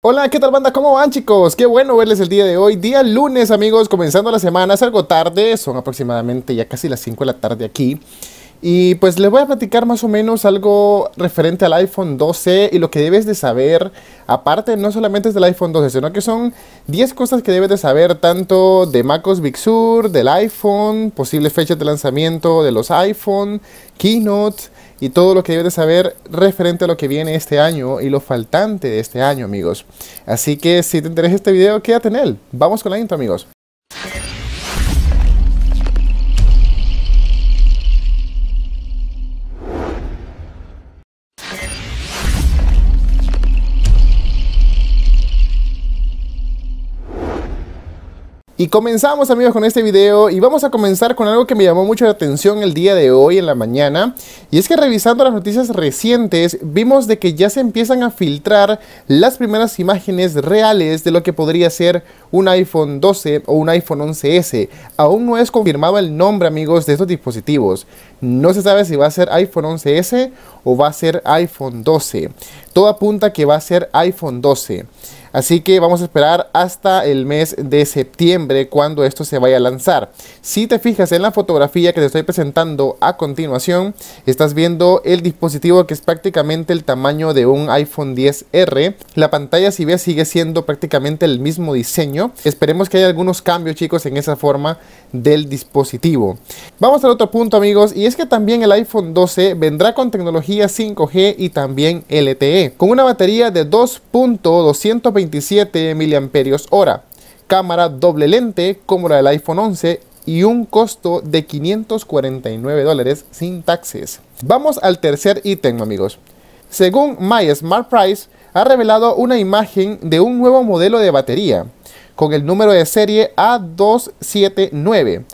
Hola, ¿qué tal banda? ¿Cómo van chicos? Qué bueno verles el día de hoy, día lunes amigos, comenzando la semana, es algo tarde, son aproximadamente ya casi las 5 de la tarde aquí. Y pues les voy a platicar más o menos algo referente al iPhone 12 y lo que debes de saber, aparte no solamente es del iPhone 12, sino que son 10 cosas que debes de saber tanto de MacOS Big Sur, del iPhone, posibles fechas de lanzamiento de los iPhone, Keynote y todo lo que debes de saber referente a lo que viene este año y lo faltante de este año, amigos. Así que si te interesa este video, quédate en él. Vamos con la intro, amigos. Y comenzamos amigos con este video y vamos a comenzar con algo que me llamó mucho la atención el día de hoy en la mañana. Y es que revisando las noticias recientes vimos de que ya se empiezan a filtrar las primeras imágenes reales de lo que podría ser un iPhone 12 o un iPhone 11S. Aún no es confirmado el nombre amigos de estos dispositivos. No se sabe si va a ser iPhone 11S o va a ser iPhone 12. Todo apunta que va a ser iPhone 12. Así que vamos a esperar hasta el mes de septiembre cuando esto se vaya a lanzar. Si te fijas en la fotografía que te estoy presentando a continuación, estás viendo el dispositivo que es prácticamente el tamaño de un iPhone 10R. La pantalla si ves sigue siendo prácticamente el mismo diseño. Esperemos que haya algunos cambios chicos en esa forma del dispositivo. Vamos al otro punto amigos y es que también el iPhone 12 vendrá con tecnología 5G y también LTE, con una batería de 2.227 mAh, cámara doble lente como la del iPhone 11 y un costo de 549 dólares sin taxes. Vamos al tercer ítem amigos. Según MySmartPrice, Price, ha revelado una imagen de un nuevo modelo de batería con el número de serie A279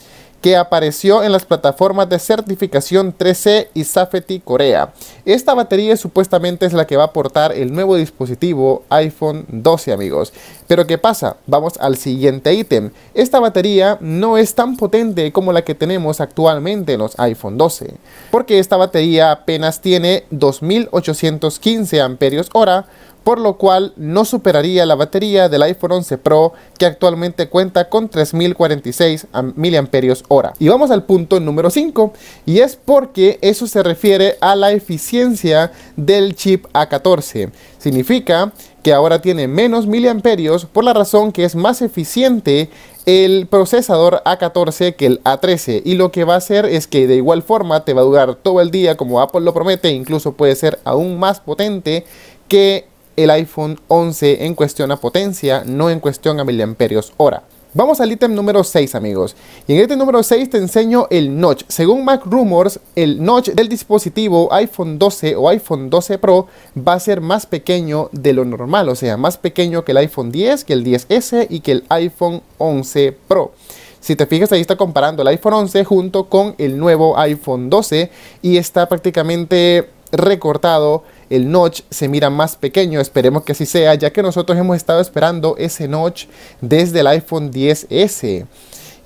que apareció en las plataformas de certificación 3C y Safety Corea. Esta batería supuestamente es la que va a aportar el nuevo dispositivo iPhone 12 amigos. Pero ¿qué pasa? Vamos al siguiente ítem. Esta batería no es tan potente como la que tenemos actualmente en los iPhone 12. Porque esta batería apenas tiene 2815 amperios hora por lo cual no superaría la batería del iPhone 11 Pro que actualmente cuenta con 3046 mAh. Y vamos al punto número 5 y es porque eso se refiere a la eficiencia del chip A14. Significa que ahora tiene menos miliamperios por la razón que es más eficiente el procesador A14 que el A13 y lo que va a hacer es que de igual forma te va a durar todo el día como Apple lo promete, e incluso puede ser aún más potente que el iPhone 11 en cuestión a potencia, no en cuestión a miliamperios hora. Vamos al ítem número 6 amigos, y en el ítem número 6 te enseño el notch. Según Mac Rumors, el notch del dispositivo iPhone 12 o iPhone 12 Pro va a ser más pequeño de lo normal, o sea, más pequeño que el iPhone 10, que el 10S y que el iPhone 11 Pro. Si te fijas, ahí está comparando el iPhone 11 junto con el nuevo iPhone 12 y está prácticamente recortado, el notch se mira más pequeño, esperemos que así sea, ya que nosotros hemos estado esperando ese notch desde el iPhone 10S.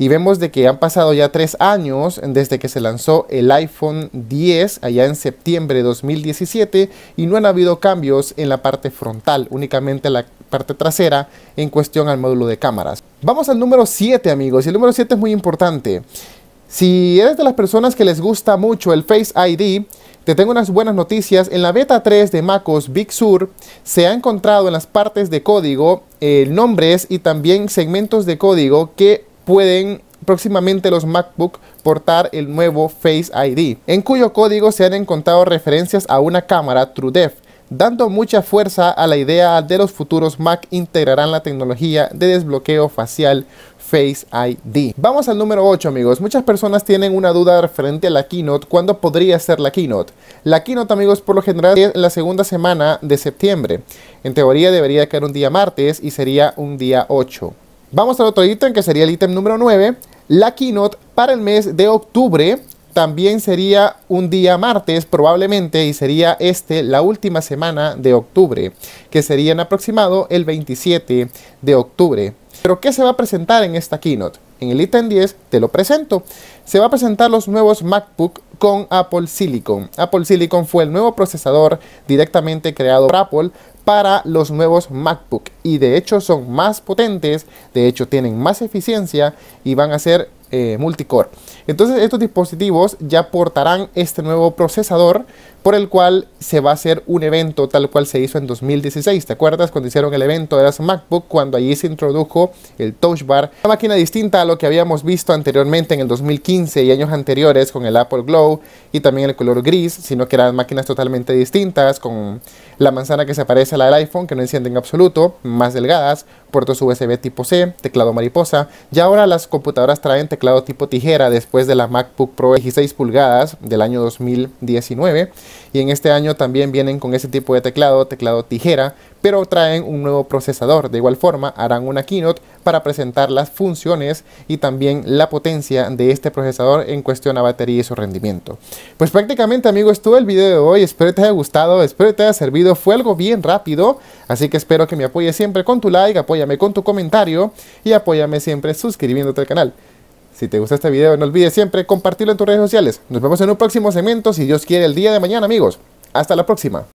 Y vemos de que han pasado ya tres años desde que se lanzó el iPhone 10 allá en septiembre de 2017 y no han habido cambios en la parte frontal, únicamente la parte trasera en cuestión al módulo de cámaras. Vamos al número 7 amigos, y el número 7 es muy importante. Si eres de las personas que les gusta mucho el Face ID, te tengo unas buenas noticias. En la beta 3 de MacOS Big Sur se ha encontrado en las partes de código eh, nombres y también segmentos de código que pueden próximamente los MacBook portar el nuevo Face ID, en cuyo código se han encontrado referencias a una cámara TrueDepth dando mucha fuerza a la idea de los futuros Mac integrarán la tecnología de desbloqueo facial Face ID. Vamos al número 8 amigos, muchas personas tienen una duda referente a la keynote, ¿cuándo podría ser la keynote? La keynote amigos por lo general es la segunda semana de septiembre, en teoría debería caer un día martes y sería un día 8. Vamos al otro ítem que sería el ítem número 9, la keynote para el mes de octubre también sería un día martes probablemente y sería este la última semana de octubre, que sería en aproximado el 27 de octubre. Pero ¿qué se va a presentar en esta keynote? En el ítem 10 te lo presento. Se va a presentar los nuevos MacBook con Apple Silicon. Apple Silicon fue el nuevo procesador directamente creado por Apple para los nuevos MacBook y de hecho son más potentes, de hecho tienen más eficiencia y van a ser eh, multicore. Entonces estos dispositivos ya portarán este nuevo procesador por el cual se va a hacer un evento tal cual se hizo en 2016. ¿Te acuerdas cuando hicieron el evento de las MacBook? Cuando allí se introdujo el Touch Bar. Una máquina distinta a lo que habíamos visto anteriormente en el 2015 y años anteriores con el Apple Glow y también el color gris, sino que eran máquinas totalmente distintas con la manzana que se parece a la del iPhone, que no enciende en absoluto, más delgadas, puertos USB tipo C, teclado mariposa. Y ahora las computadoras traen teclado teclado tipo tijera después de la MacBook Pro 16 pulgadas del año 2019 y en este año también vienen con ese tipo de teclado, teclado tijera, pero traen un nuevo procesador. De igual forma harán una keynote para presentar las funciones y también la potencia de este procesador en cuestión a batería y su rendimiento. Pues prácticamente amigos, estuvo el video de hoy, espero te haya gustado, espero te haya servido, fue algo bien rápido, así que espero que me apoyes siempre con tu like, apóyame con tu comentario y apóyame siempre suscribiéndote al canal. Si te gusta este video, no olvides siempre compartirlo en tus redes sociales. Nos vemos en un próximo segmento, si Dios quiere, el día de mañana, amigos. Hasta la próxima.